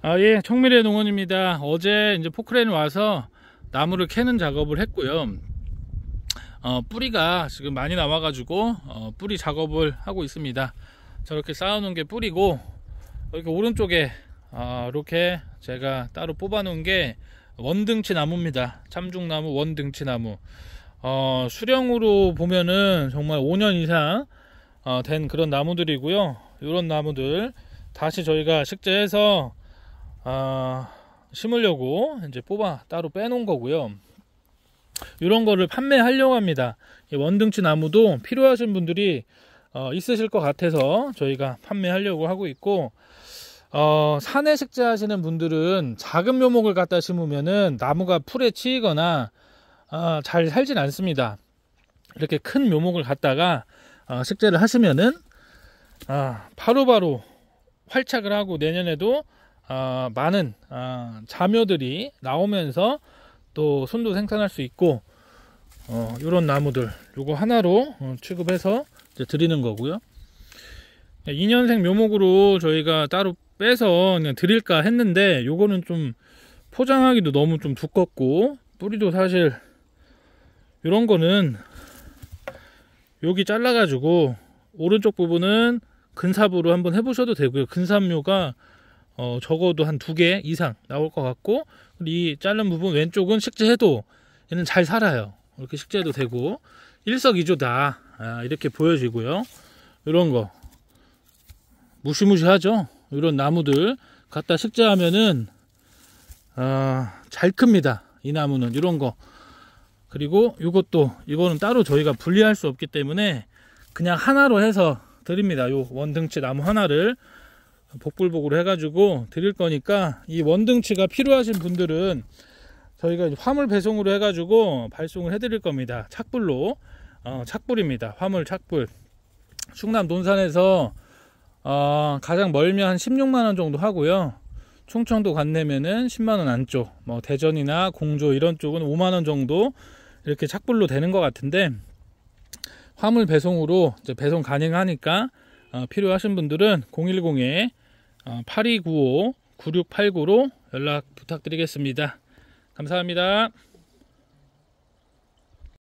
아, 예, 청미래 농원입니다. 어제 이제 포크레인 와서 나무를 캐는 작업을 했고요. 어, 뿌리가 지금 많이 나와가지고 어, 뿌리 작업을 하고 있습니다. 저렇게 쌓아놓은 게 뿌리고 이렇게 오른쪽에 어, 이렇게 제가 따로 뽑아놓은 게 원등치 나무입니다. 참중나무, 원등치 나무. 어, 수령으로 보면은 정말 5년 이상 어, 된 그런 나무들이고요. 이런 나무들 다시 저희가 식재해서 아, 심으려고 이제 뽑아 따로 빼놓은 거고요. 이런 거를 판매하려고 합니다. 원등치 나무도 필요하신 분들이 어, 있으실 것 같아서 저희가 판매하려고 하고 있고 어, 산에 식재하시는 분들은 작은 묘목을 갖다 심으면은 나무가 풀에 치이거나 어, 잘 살진 않습니다. 이렇게 큰 묘목을 갖다가 어, 식재를 하시면은 아, 바로바로 활착을 하고 내년에도 어, 많은 어, 자묘들이 나오면서 또 손도 생산할 수 있고 어, 이런 나무들 이거 하나로 어, 취급해서 드리는 거고요 2년생 묘목으로 저희가 따로 빼서 그냥 드릴까 했는데 요거는 좀 포장하기도 너무 좀 두껍고 뿌리도 사실 이런 거는 여기 잘라 가지고 오른쪽 부분은 근삽으로 한번 해보셔도 되고요 근삽묘가 어, 적어도 한 두 개 이상 나올 것 같고 이 자른 부분 왼쪽은 식재해도 얘는 잘 살아요. 이렇게 식재도 해 되고 일석이조다 아, 이렇게 보여지고요. 이런 거 무시무시하죠. 이런 나무들 갖다 식재하면은 어, 잘 큽니다. 이 나무는 이런 거 그리고 이것도 이거는 따로 저희가 분리할 수 없기 때문에 그냥 하나로 해서 드립니다. 요 원등치 나무 하나를 복불복으로 해가지고 드릴 거니까 이 원등치가 필요하신 분들은 저희가 화물 배송으로 해가지고 발송을 해드릴 겁니다. 착불로 어, 착불입니다. 화물 착불 충남 논산에서 어, 가장 멀면 한 16만원 정도 하고요. 충청도 관내면은 10만원 안쪽 뭐 대전이나 공조 이런 쪽은 5만원 정도 이렇게 착불로 되는 것 같은데 화물 배송으로 배송 가능하니까 어, 필요하신 분들은 010-8295-9689로 어, 연락 부탁드리겠습니다. 감사합니다.